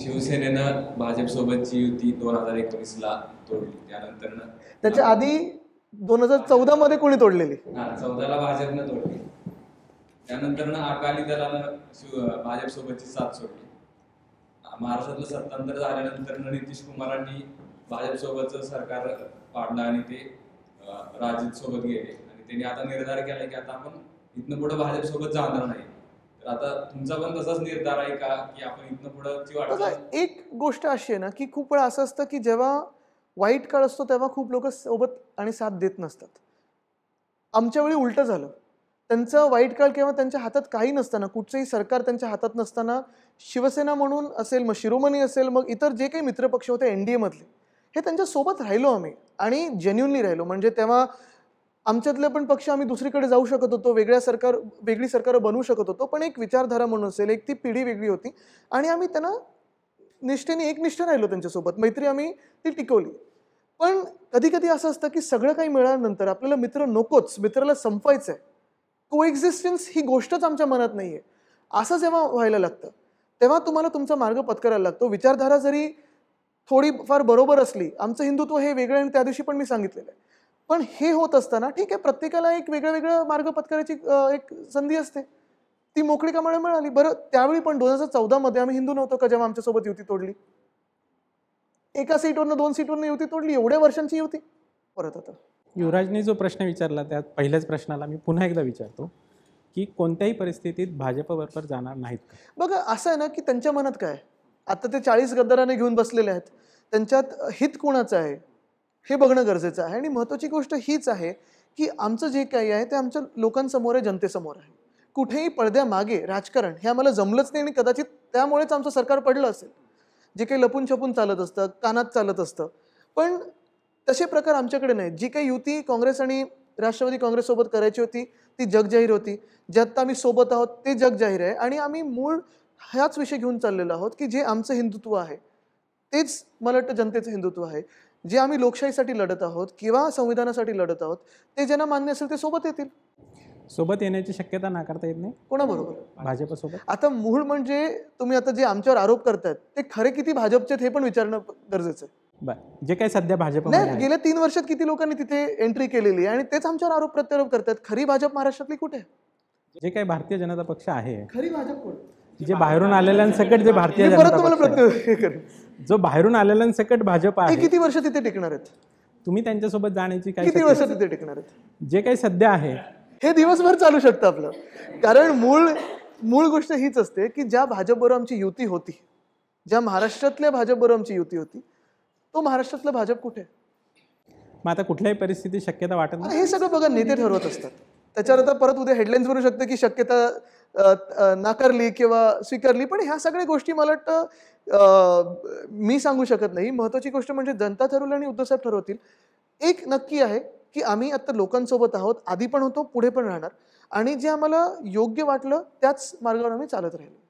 शिवसेनेनं भाजप सोबतची युती दोन हजार ला तोडली त्यानंतर त्याच्या आधी दोन हजार चौदा मध्ये कोणी तोडलेली चौदा ला भाजपनं तोडली त्यानंतर अकाली दलानं भाजप सोबतची साथ सोडली महाराष्ट्रातलं सत्तांतर झाल्यानंतर नितीश कुमारांनी सोबतच सरकार पाडलं आणि ते सोबत गेले आणि त्यांनी आता निर्धार केला की आता आपण इथनं पुढे सोबत जाणार नाही आता एक गोष्ट अशी आहे ना की खूप वेळा असं असतं की जेव्हा वाईट काळ असतो तेव्हा खूप लोक सोबत आणि साथ देत नसतात आमच्या वेळी उलटं झालं त्यांचं वाईट काळ किंवा त्यांच्या हातात काही नसताना कुठचंही सरकार त्यांच्या हातात नसताना शिवसेना म्हणून असेल मग शिरोमणी असेल मग इतर जे काही मित्रपक्ष होते एनडीए मधले हे त्यांच्या सोबत राहिलो आम्ही आणि जेन्युनली राहिलो म्हणजे तेव्हा आमच्यातले पण पक्ष आम्ही दुसरीकडे जाऊ शकत होतो वेगळ्या सरकार वेगळी सरकारं बनवू शकत होतो पण एक विचारधारा म्हणून असेल एक ती पिढी वेगळी होती आणि आम्ही त्यांना निष्ठेने एक एकनिष्ठ राहिलो त्यांच्यासोबत मैत्री आम्ही ती टिकवली पण कधी कधी असं असतं की सगळं काही मिळाल्यानंतर आपल्याला मित्र नकोच मित्राला संपवायचं आहे को एक्झिस्टन्स ही गोष्टच आमच्या मनात नाही आहे असं जेव्हा व्हायला लागतं तेव्हा तुम्हाला तुमचा मार्ग पत्करायला लागतो विचारधारा जरी थोडीफार बरोबर असली आमचं हिंदुत्व हे वेगळं आणि त्या दिवशी पण मी सांगितलेलं आहे पण हे होत असताना ठीक आहे प्रत्येकाला एक वेगळं वेगळं मार्ग पत्करायची एक संधी असते ती मोकळी कामाला मिळाली बरं त्यावेळी पण दोन हजार चौदामध्ये आम्ही हिंदू नव्हतो का जेव्हा आमच्यासोबत युती तोडली एका सीटवरनं दोन सीटवरनं युती तोडली एवढ्या वर्षांची युती परत आता युवराजने जो प्रश्न विचारला त्या पहिल्याच प्रश्नाला मी पुन्हा एकदा विचारतो की कोणत्याही परिस्थितीत भाजपबरोबर जाणार नाहीत बघा असं आहे ना की त्यांच्या मनात काय आता ते चाळीस गद्दाराने घेऊन बसलेले आहेत त्यांच्यात हित कोणाचं आहे हे बघणं गरजेचं आहे आणि महत्त्वाची गोष्ट हीच आहे की आमचं जे काही आहे ते आमच्या लोकांसमोर आहे जनतेसमोर आहे कुठेही पडद्यामागे राजकारण हे आम्हाला जमलंच नाही आणि कदाचित त्यामुळेच आमचं सरकार पडलं असेल जे काही लपून छपून चालत असतं कानात चालत असतं पण तसे प्रकार आमच्याकडे नाही जी काही युती काँग्रेस आणि राष्ट्रवादी काँग्रेससोबत करायची होती ती जग जाहीर होती ज्यात आम्ही सोबत आहोत ते जग जाहीर आहे आणि आम्ही मूळ ह्याच विषय घेऊन चाललेलो आहोत की जे आमचं हिंदुत्व आहे तेच मला वाटतं जनतेचं हिंदुत्व आहे जे आम्ही लोकशाहीसाठी लढत आहोत किंवा संविधानासाठी लढत आहोत ते ज्यांना मान्य असेल ते सोबत येतील सोबत येण्याची शक्यता नाकारता येत नाही कोणाबरोबर भाजपसोबत आता मूळ म्हणजे तुम्ही आता जे आमच्यावर आरोप करतात ते खरे किती भाजपचे हे पण विचारणं गरजेचं आहे जे काही सध्या भाजप नाही गेल्या तीन वर्षात किती लोकांनी तिथे एंट्री केलेली आहे आणि तेच आमच्यावर आरोप प्रत्यारोप करतात खरी भाजप महाराष्ट्रातली कुठे जे काही भारतीय जनता पक्ष आहे खरी भाजप जे बाहेरून आलेल्यांसकट जे भारतीय जनता तुम्हाला जो बाहेरून आलेल्यांसकट भाजप आहे किती वर्ष तिथे टिकणार आहेत तुम्ही त्यांच्यासोबत जाण्याची काय किती वर्ष तिथे टिकणार आहेत जे काही सध्या आहे हे दिवसभर चालू शकतं आपलं कारण मूळ मूळ गोष्ट हीच असते की ज्या भाजपबरोबर आमची युती होती ज्या महाराष्ट्रातल्या भाजपबरोबर आमची युती होती तो महाराष्ट्रातला भाजप कुठे मग आता कुठल्याही परिस्थिती शक्यता वाटत नाही हे सगळं बघा नेते ठरवत असतात त्याच्यावर आता परत उद्या हेडलाईन्स बनू शकते की शक्यता नाकारली किंवा स्वीकारली पण ह्या सगळ्या गोष्टी मला वाटतं मी सांगू शकत नाही महत्त्वाची गोष्ट म्हणजे जनता ठरवली आणि उद्धवसाहेब ठरवतील एक नक्की आहे की आम्ही आता लोकांसोबत आहोत आधी पण होतो पुढे पण राहणार आणि जे आम्हाला योग्य वाटलं त्याच मार्गावर आम्ही चालत राहिलो